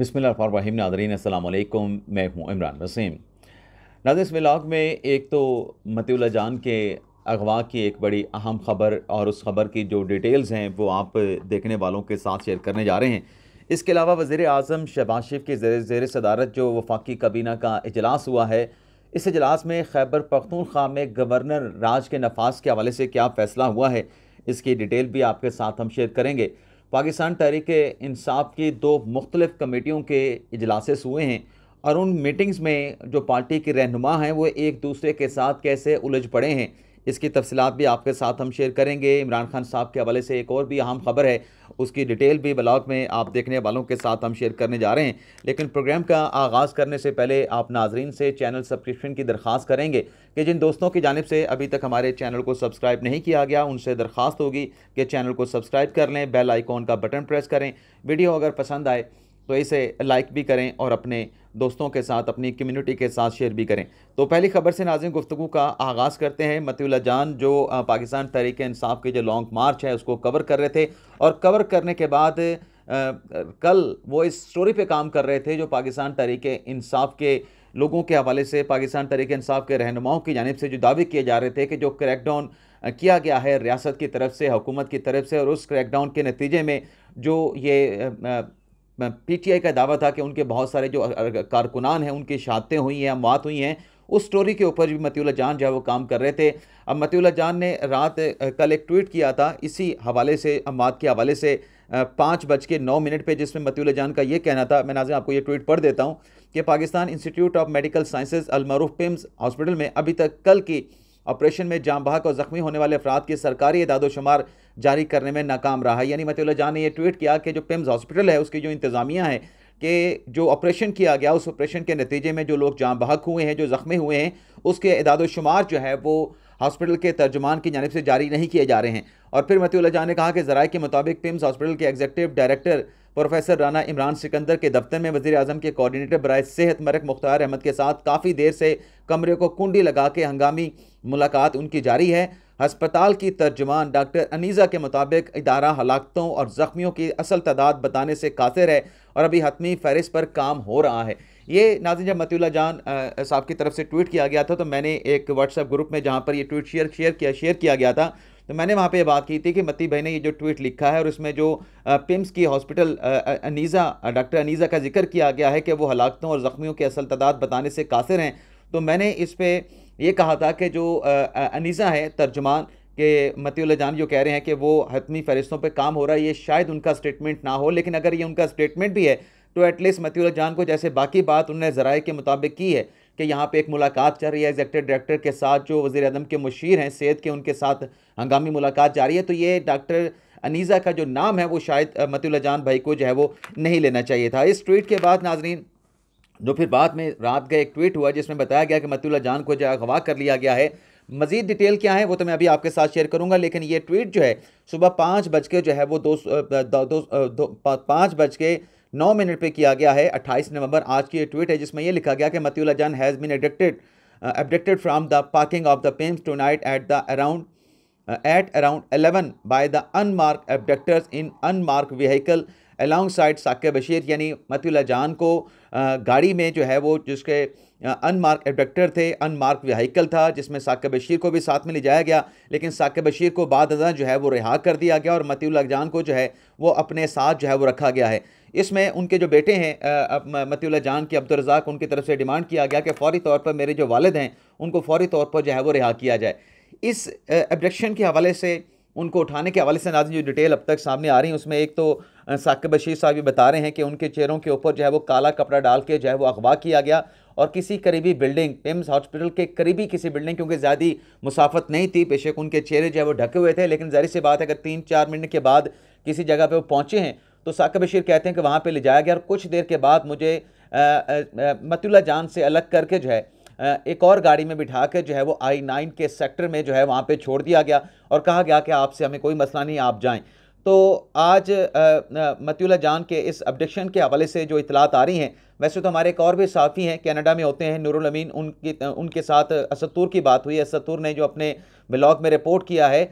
बिसमीम नादरीन अल्लाम मैं हूँ इमरान वसीम नाज इस व्लाग में एक तो मतीला जान के अगवा की एक बड़ी अहम खबर और उस खबर की जो डिटेल्स हैं वो आप देखने वालों के साथ शेयर करने जा रहे हैं इसके अलावा वज़ी अजम शहबाज शरीफ की जेर जेर सदारत जो वफाकी काबीना का अजलास हुआ है इस अजलास में खैबर पख्तूनख्वा में गवर्नर राज के नफाज के हवाले से क्या फ़ैसला हुआ है इसकी डिटेल भी आपके साथ हम शेयर करेंगे पाकिस्तान तहरीक इंसाफ की दो मुख्तलिफ कमेटियों के इजलासेस हुए हैं और उन मीटिंग्स में जो पार्टी के रहनुमा हैं वो एक दूसरे के साथ कैसे उलझ पड़े हैं इसकी तफसलत भी आपके साथ हम शेयर करेंगे इमरान खान साहब के हवाले से एक और भी अहम खबर है उसकी डिटेल भी ब्लॉग में आप देखने वालों के साथ हम शेयर करने जा रहे हैं लेकिन प्रोग्राम का आगाज़ करने से पहले आप नाजरीन से चैनल सब्सक्रिप्शन की दरख्वास करेंगे कि जिन दोस्तों की जानब से अभी तक हमारे चैनल को सब्सक्राइब नहीं किया गया उनसे दरख्वास्त होगी कि चैनल को सब्सक्राइब कर लें बेल आइकॉन का बटन प्रेस करें वीडियो अगर पसंद आए तो इसे लाइक भी करें और अपने दोस्तों के साथ अपनी कम्युनिटी के साथ शेयर भी करें तो पहली खबर से नाजिम गुफ्तु का आगाज़ करते हैं मतील्ला जान जो पाकिस्तान तहरीक इंसाफ के जो लॉन्ग मार्च है उसको कवर कर रहे थे और कवर करने के बाद आ, कल वो इस स्टोरी पे काम कर रहे थे जो पाकिस्तान तहरीक इंसाफ के लोगों के हवाले से पाकिस्तान तहरीक इंसाफ के रहनुमाओं की जानब से जो दावे किए जा रहे थे कि जो क्रैकडाउन किया गया है रियासत की तरफ से हुकूमत की तरफ से और उस क्रैकडाउन के नतीजे में जो ये आ, पीटीआई का दावा था कि उनके बहुत सारे जो कारकुनान हैं उनकी शादतें हुई हैं अमवात हुई हैं उस स्टोरी के ऊपर भी मतियला जान जो है वो काम कर रहे थे अब मतियला जान ने रात कल एक ट्वीट किया था इसी हवाले से अमवात के हवाले से पाँच बज के नौ मिनट पर जिसमें मतियला जान का ये कहना था मैं नाजिम आपको ये ट्वीट पढ़ देता हूँ कि Pakistan Institute of Medical Sciences अलमरूफ पिम्स हॉस्पिटल में अभी तक कल की ऑपरेशन में बहक और जख्मी होने वाले अफराद की सरकारी इदादोशुमार जारी करने में नाकाम रहा है यानी मतलब जान ने यह ट्वीट किया कि जो पिम्स हॉस्पिटल है उसकी जो इंतज़ामिया है कि जो ऑपरेशन किया गया उस ऑपरेशन के नतीजे में जो लोग जाम बहक हुए हैं जो ज़ख्मी हुए हैं उसके इदादोशुमार जो है वो हॉस्पिटल के तर्जमान की जानब से जारी नहीं किए जा रहे हैं और फिर मतियुल्ला जान ने कहा कि ज़राए के मुताबिक पिम्स हॉस्पिटल के executive director professor Rana Imran Sikandar के दफ्तर में वजी अजम के कोऑर्डिनेटर बरए सेहत मरक मुख्तार अहमद के साथ काफ़ी देर से कमरे को कुंडी लगा के हंगामी मुलाकात उनकी जारी है हस्पताल की तर्जमान डॉक्टर अनीज़ा के मुताबिक इदारा हलाकतों और ज़ख्मियों की असल तादाद बताने से कासिर है और अभी हतमी फहरिस्त पर काम हो रहा है ये नाजिन जब मतुल्ला जान साहब की तरफ से ट्वीट किया गया था तो मैंने एक व्हाट्सएप ग्रुप में जहाँ पर यह ट्वीट शेयर शेयर किया शेयर किया गया था तो मैंने वहाँ पे बात की थी कि मत्ती भाई ने ये जो ट्वीट लिखा है और उसमें जो पिम्स की हॉस्पिटल अनीज़ा डॉक्टर अनीज़ा का जिक्र किया गया है कि वो हलाकतों और ज़ख्मियों की असल तादाद बताने से कासिर हैं तो मैंने इस पर यह कहा था कि जो अनीज़ा है तर्जुमान के मती जान जो कह रहे हैं कि वो हतमी फहरिस्तों पर काम हो रहा है ये शायद उनका स्टेटमेंट ना हो लेकिन अगर ये उनका स्टेटमेंट भी है तो एटलीस्ट मती जान को जैसे बाकी बात उन्होंने ज़रा के मुताबिक की है कि यहाँ पे एक मुलाकात चल रही है एग्जेक्टिव डायरेक्टर के साथ जो वज़ी अदम के मशीर हैं सेहत के उनके साथ हंगामी मुलाकात जा रही है तो ये डॉक्टर अनीज़ा का जो नाम है वो शायद मतिल्ला जान भाई को जो है वो नहीं लेना चाहिए था इस ट्वीट के बाद नाजरीन जो फिर बाद में रात का एक ट्वीट हुआ जिसमें बताया गया कि मतिल्ला जान को जो अगवा कर लिया गया है मजीद डिटेल क्या है वो तो मैं अभी आपके साथ शेयर करूंगा लेकिन ये ट्वीट जो है सुबह पाँच बज के जो है वो दो, दो, दो, दो पाँच बज के नौ मिनट पे किया गया है 28 नवंबर आज की ट्वीट है जिसमें यह लिखा गया कि Matiullah Jan has been abducted abducted from the parking of the PIMS tonight at the around at around eleven by the unmarked abductors in unmarked vehicle alongside Saqib Bashir यानी मतियला जान को uh, गाड़ी में जो है वो जिसके अनमार्क एबडक्टर थे अनमार्क व्हीकल था जिसमें साकब बशीर को भी साथ में ले जाया गया लेकिन साकब बशीर को बाद अदा जो है वो रिहा कर दिया गया और मतील जान को जो है वो अपने साथ जो है वो रखा गया है इसमें उनके जो बेटे हैं मतीउल्ला जान के अब्दुलरजाक उनकी तरफ से डिमांड किया गया कि फ़ौरी तौर पर मेरे जो वालद हैं उनको फ़ौरी तौर पर जो है वो रिहा किया जाए इस एबडक्शन के हवाले से उनको उठाने के हवाले से नाजिन जो डिटेल अब तक सामने आ रही है उसमें एक तो साकिब बशीर साहब ये बता रहे हैं कि उनके चेहरों के ऊपर जो है वो काला कपड़ा डाल के जो है वो अगवा किया गया और किसी करीबी बिल्डिंग एम्स हॉस्पिटल के करीबी किसी बिल्डिंग क्योंकि ज़्यादा मुसाफत नहीं थी बेशक उनके चेहरे जो है वो ढके हुए थे लेकिन जहरी सी बात है अगर तीन चार मिनट के बाद किसी जगह पर वो पहुँचे हैं तो साकिब बशीर कहते हैं कि वहाँ पर ले जाया गया और कुछ देर के बाद मुझे मतुल्ला जान से अलग करके जो है एक और गाड़ी में बिठा कर जो है वो आई नाइन के सेक्टर में जो है वहाँ पर छोड़ दिया गया और कहा गया कि आपसे हमें कोई मसला नहीं आप जाएँ तो आज मतियला जान के इस अपडिक्शन के हवाले से जो इतलात आ रही हैं वैसे तो हमारे एक और भी साफ़ी हैं कनाडा में होते हैं नूरुल अमीन उनकी उनके साथ असतूर की बात हुई असतूर ने जो अपने ब्लॉग में रिपोर्ट किया है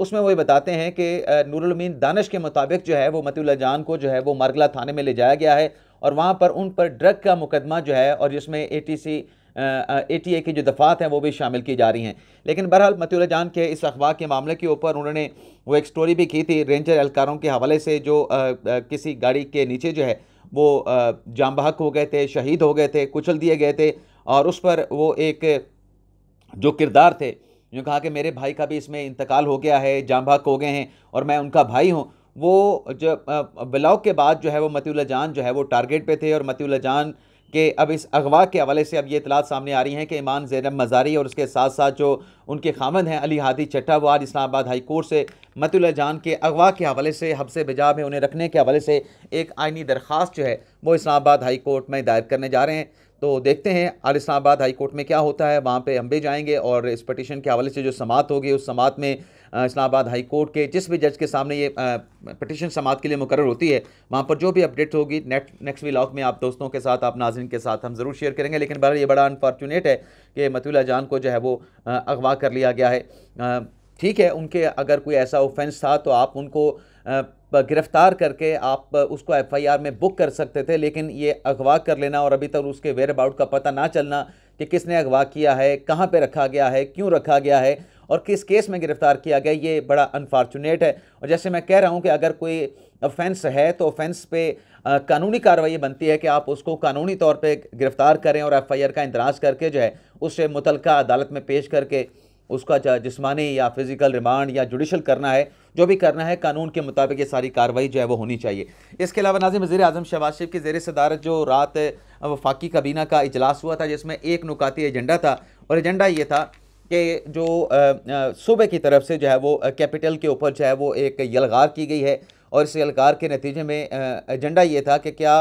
उसमें वो ये बताते हैं कि नूरुल अमीन दानश के मुताबिक जो है वो मतियला जान को जो है वो मरगला थाने में ले जाया गया है और वहाँ पर उन पर ड्रग का मुकदमा जो है और जिसमें A T C A T A की जो दफ़ात हैं वो भी शामिल की जा रही हैं लेकिन बहरहाल मतीला जान के इस अखबार के मामले के ऊपर उन्होंने वो एक स्टोरी भी की थी रेंजर एहलकारों के हवाले से जो आ, आ, किसी गाड़ी के नीचे जो है वो जाम बहक हो गए थे शहीद हो गए थे कुचल दिए गए थे और उस पर वो एक जो किरदार थे जो कहा कि मेरे भाई का भी इसमें इंतकाल हो गया है जाम बहक हो गए हैं और मैं उनका भाई हूँ वो जब ब्लॉग के बाद जो है वो मतीला जान जो है वो टारगेट पे थे और मतीला जान कि अब इस अगवा के हवाले से अब ये इतलात सामने आ रही हैं कि ईमान जैनब मजारी और उसके साथ साथ जो उनके खामद हैं अली हादी चट्टा वो आज इस्लामाबाद हाई कोर्ट से मतुल्ला जान के अगवा के हवाले से हबसे बेजा में उन्हें रखने के हवाले से एक आइनी दरख्वास्त जो है वो इस्लामाबाद हाई कोर्ट में दायर करने जा रहे हैं तो देखते हैं आल इस्लामाबाद हाई कोर्ट में क्या होता है वहाँ पर हम भी जाएंगे और इस पटिशन के हवाले से जो समात होगी उस समात में इस्लामाबाद हाई कोर्ट के जिस भी जज के सामने ये पटिशन समात के लिए मुकर होती है वहाँ पर जो भी अपडेट होगी नेक्स्ट नेक्स्ट व्लाग में आप दोस्तों के साथ आप नाजरन के साथ हम ज़रूर शेयर करेंगे लेकिन बहर ये बड़ा अनफॉर्चुनेट है कि मतुल्ला जान को जो है वो अगवा कर लिया गया है ठीक है उनके अगर कोई ऐसा ऑफेंस था तो आप उनको गिरफ़्तार करके आप उसको एफआईआर में बुक कर सकते थे लेकिन ये अगवा कर लेना और अभी तक उसके वेयर अबाउट का पता ना चलना कि किसने अगवा किया है कहाँ पे रखा गया है क्यों रखा गया है और किस केस में गिरफ़्तार किया गया ये बड़ा अनफॉर्चुनेट है और जैसे मैं कह रहा हूँ कि अगर कोई ऑफेंस है तो ऑफेंस पे कानूनी कार्रवाई बनती है कि आप उसको कानूनी तौर पे गिरफ़्तार करें और एफआईआर का इंदराज करके जो है उसे मुतल अदालत में पेश करके उसका जिसमानी या फिज़िकल रिमांड या जुडिशल करना है जो भी करना है कानून के मुताबिक ये सारी कार्रवाई जो है वो होनी चाहिए इसके अलावा नाजिम वजी अजम शहबाज शरीफ की जेर सदारत जो रात वफाकी काबीना का इजलास हुआ था जिसमें एक नुकाती एजेंडा था और एजेंडा ये था कि जो सूबे की तरफ से जो है वो कैपिटल के ऊपर जो है वो एक यलगार की गई है और इस यलगार के नतीजे में एजेंडा ये था कि क्या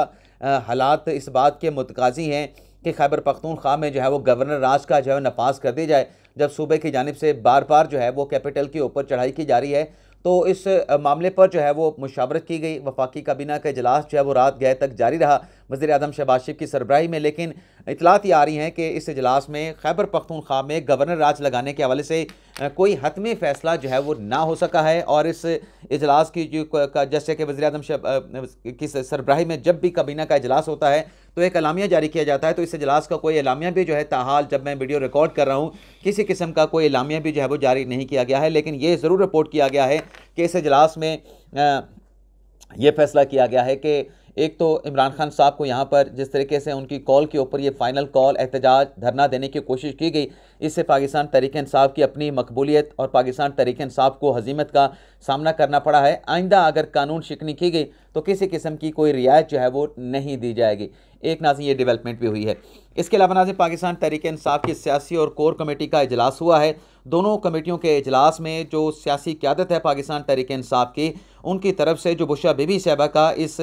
हालात इस बात के मतकाजी हैं कि खैबर पख्तूनख्वा में जो है वो गवर्नर राज का जो है नपास कर दी जाए जब सूबे की जानब से बार बार जो है वो कैपिटल के ऊपर चढ़ाई की जा रही है तो इस मामले पर जो है वो मुशावरत की गई वफाकी काबीना का इजलास जो है वो रात गए तक जारी रहा वजी अदम शहबाज शिफ की सरबराही में लेकिन इतलात ये आ रही हैं कि इस इजलास में खैबर पख्तूनख्वा में गवर्नर राज लगाने के हवाले से कोई हतमी फैसला जो है वो ना हो सका है और इस इजलास की जो जैसे कि वजी अदम की सरबराही में जब भी काबीना का इजलास होता है तो एक अलामिया जारी किया जाता है तो इस अजलास का कोई अलामिया भी जो है ताहाल जब मैं वीडियो रिकॉर्ड कर रहा हूँ किसी किस्म का कोई अलामिया भी जो है वो जारी नहीं किया गया है लेकिन ये ज़रूर रिपोर्ट किया गया है कि इस अजलास में ये फैसला किया गया है कि एक तो इमरान खान साहब को यहाँ पर जिस तरीके से उनकी कॉल के ऊपर ये फाइनल कॉल एहतजाज धरना देने की कोशिश की गई इससे पाकिस्तान तरीक इंसाफ की अपनी मकबूलियत और पाकिस्तान तरीक इंसाफ को हजीमत का सामना करना पड़ा है आइंदा अगर कानून शिकनी की गई तो किसी किस्म की कोई रियायत जो है वो नहीं दी जाएगी एक नाजी ये डेवलपमेंट भी हुई है इसके अलावा नाजी पाकिस्तान तरीक इंसाफ की सियासी और कोर कमेटी का इजलास हुआ है दोनों कमेटियों के अजलास में जो सियासी क्यादत है पाकिस्तान तरीक इंसाफ की उनकी तरफ से जो बुशा बेबी साहबा का इस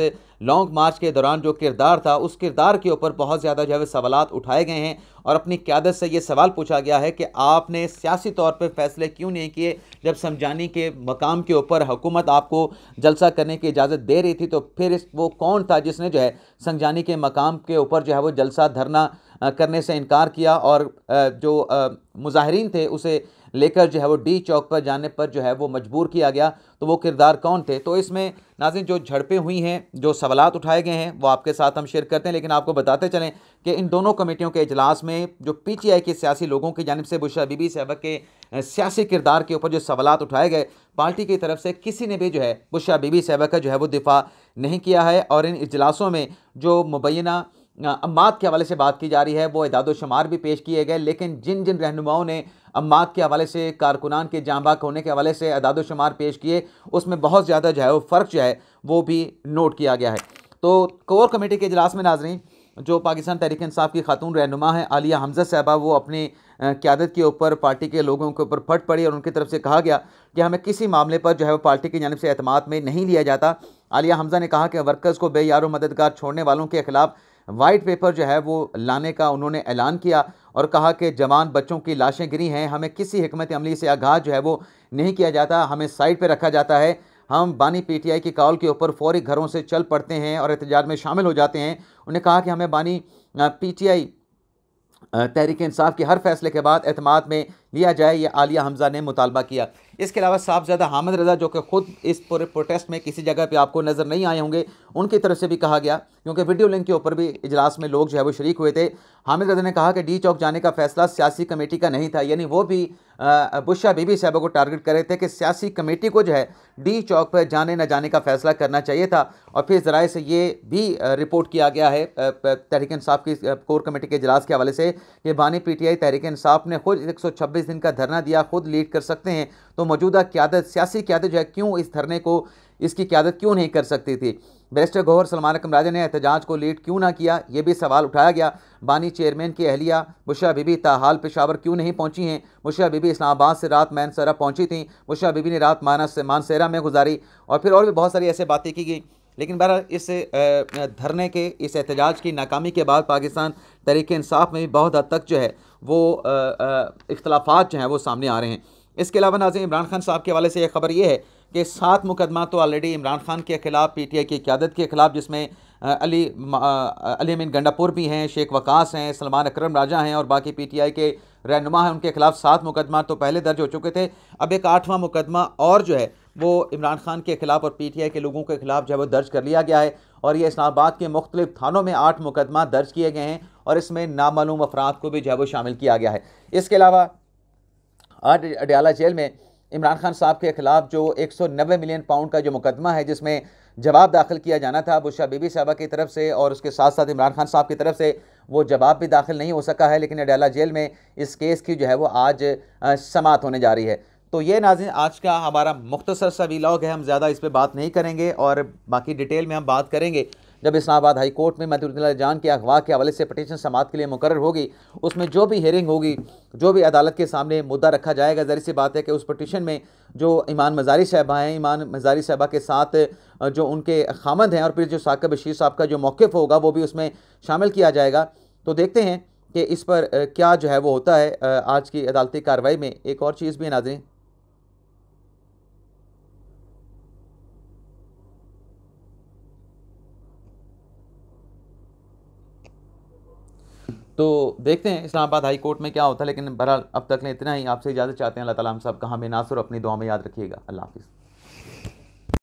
लॉन्ग मार्च के दौरान जो किरदार था उस किरदार के ऊपर बहुत ज़्यादा जो है सवाल उठाए गए हैं और अपनी क्यादत से ये सवाल पूछा गया है कि आपने सियासी तौर पर फैसले क्यों नहीं किए जब समझाने के मकाम के ऊपर हुकूमत आपको जलसा करने की इजाज़त दे रही थी तो फिर वो कौन था जिसने जो है समझाने के मकाम के ऊपर जो है वो जलसा धरना करने से इनकार किया और जो मुजाहरीन थे उसे लेकर जो है वो डी चौक पर जाने पर जो है वो मजबूर किया गया तो वो किरदार कौन थे तो इसमें नाजिन जो झड़पें हुई हैं जो सवाल उठाए गए हैं वो आपके साथ हम शेयर करते हैं लेकिन आपको बताते चलें कि इन दोनों कमेटियों के अजलास में जो पी टी आई के सियासी लोगों की जानब से बुशा बीबी साहबा के सियासी किरदार के ऊपर जो सवाल उठाए गए पार्टी की तरफ से किसी ने भी जो है बुशा बीबी साहबा का जो है वो दिफा नहीं किया है और इन इजलासों में जो मुबैना अम्माद के हवाले से बात की जा रही है वो इदाद शुमार भी पेश किए गए लेकिन जिन जिन रहनुमाओं ने अम्माद के हवाले से कारकुनान के जाँबाक होने के हवाले से इदाद शुमार पेश किए उसमें बहुत ज़्यादा जो है वो फ़र्क जो है वो भी नोट किया गया है तो कोर कमेटी के अजलास में नाजरें जो पाकिस्तान तहरीक इंसाफ की खातून रहनुमा है आलिया हमजा साहबा वो अपनी क्यादत के ऊपर पार्टी के लोगों के ऊपर फट पड़ी और उनकी तरफ से कहा गया कि हमें किसी मामले पर जो है वो पार्टी की जानब से अहतमाद में नहीं लिया जाता आलिया हमजा ने कहा कि वर्कर्स को बेयार मददगार छोड़ने वालों के खिलाफ वाइट पेपर जो है वो लाने का उन्होंने ऐलान किया और कहा कि जवान बच्चों की लाशें गिरी हैं हमें किसी हमत अमली से आगाह जो है वो नहीं किया जाता हमें साइड पर रखा जाता है हम बानी पीटीआई की कॉल के ऊपर फौरी घरों से चल पड़ते हैं और एहतजाज में शामिल हो जाते हैं उन्हें कहा कि हमें बानी पीटीआई तहरीक इंसाफ के हर फैसले के बाद अहतमाद में लिया जाए यह आलिया हमजा ने मुतालबा किया इसके अलावा साहबजादा हामद रज़ा जो कि खुद इस पूरे प्रोटेस्ट में किसी जगह पे आपको नज़र नहीं आए होंगे उनकी तरफ से भी कहा गया क्योंकि वीडियो लिंक के ऊपर भी इजलास में लोग जो है वो शरीक हुए थे हामिद रजा ने कहा कि डी चौक जाने का फैसला सियासी कमेटी का नहीं था यानी वो भी बुशा बीबी साहबा को टारगेट कर रहे थे कि सियासी कमेटी को जो है डी चौक पर जाने न जाने का फैसला करना चाहिए था और फिर जराए से ये भी रिपोर्ट किया गया है तहरीक इंसाफ की कोर कमेटी के इजलास के हवाले से कि बानी पीटीआई तहरीक इंसाफ ने खुद 126 दिन का धरना दिया खुद लीड कर सकते हैं तो मौजूदा क्यादत सियासी क्यादत जो है क्यों इस धरने को इसकी क्यादत क्यों नहीं कर सकती थी बैरिस्टर गौहर सलमान अकम राजा ने एहतजाज को लीड क्यों ना किया ये भी सवाल उठाया गया बानी चेयरमैन की अहलिया मुशा बीबी ताहाल पेशावर क्यों नहीं पहुंची हैं मुशा बीबी इस्लामाबाद से रात मैनसरा पहुंची थी मुशा बीबी ने रात मानस मानसेरा में गुजारी और फिर और भी बहुत सारी ऐसे बातें की गई लेकिन बहर इस धरने के इस एहतजाज की नाकामी के बाद पाकिस्तान तरीक इंसाफ में भी बहुत हद तक जो है वो इख्तलाफात जो हैं वो सामने आ रहे हैं इसके अलावा नाजिम इमरान खान साहब के हवाले से यह खबर ये है कि सात मुकदमा तो ऑलरेडी इमरान खान के खिलाफ पी टी आई की क्यादत के खिलाफ जिसमें अली अली अमीन गंडापुर भी हैं शेख वकास हैं सलमान अक्रम राजा हैं और बाकी पी टी आई के रहनुमा हैं उनके खिलाफ सात मुकदमा तो पहले दर्ज हो चुके थे अब एक आठवां मुकदमा और जो है वो इमरान खान के खिलाफ और पी टी आई के लोगों के खिलाफ जो है वो दर्ज कर लिया गया है और ये इस्लामाबाद के मुख्तलिफ थानों में आठ मुकदमा दर्ज किए गए हैं और इसमें नामालूम अफराद को भी जो है वो शामिल किया गया है इसके अलावा आज अडयाला जेल में इमरान खान साहब के ख़िलाफ़ जो 190 मिलियन पाउंड का जो मुकदमा है जिसमें जवाब दाखिल किया जाना था बुशा बीबी साहबा की तरफ से और उसके साथ साथ इमरान खान साहब की तरफ से वो जवाब भी दाखिल नहीं हो सका है लेकिन अडाला जेल में इस केस की जो है वो आज समात होने जा रही है तो ये नाजिन आज का हमारा मुख्तसर सा वीलॉग है हम ज़्यादा इस पर बात नहीं करेंगे और बाकी डिटेल में हम बात करेंगे जब इस्लामाबाद हाई कोर्ट में मदुद्दीन जान के अगवा के हवाले से पटिशन समात के लिए मुकर होगी उसमें जो भी हेयरिंग होगी जो भी अदालत के सामने मुद्दा रखा जाएगा जहरी सी बात है कि उस पटिशन में जो ईमान मजारी साहबा हैं ईमान मजारी साहबा के साथ जो उनके खामद हैं और फिर जो साकब बशीर साहब का जो मौक़ होगा वो भी उसमें शामिल किया जाएगा तो देखते हैं कि इस पर क्या जो है वो होता है आज की अदालती कार्रवाई में एक और चीज़ भी नाजरें तो देखते हैं इस्लामाबाद हाई कोर्ट में क्या होता है लेकिन बहरहाल अब तक ने इतना ही आपसे इजाज़त चाहते हैं अल्लाह ताला हम सब कहाँ में नासुर अपनी दुआ में याद रखिएगा अल्लाह हाफिज़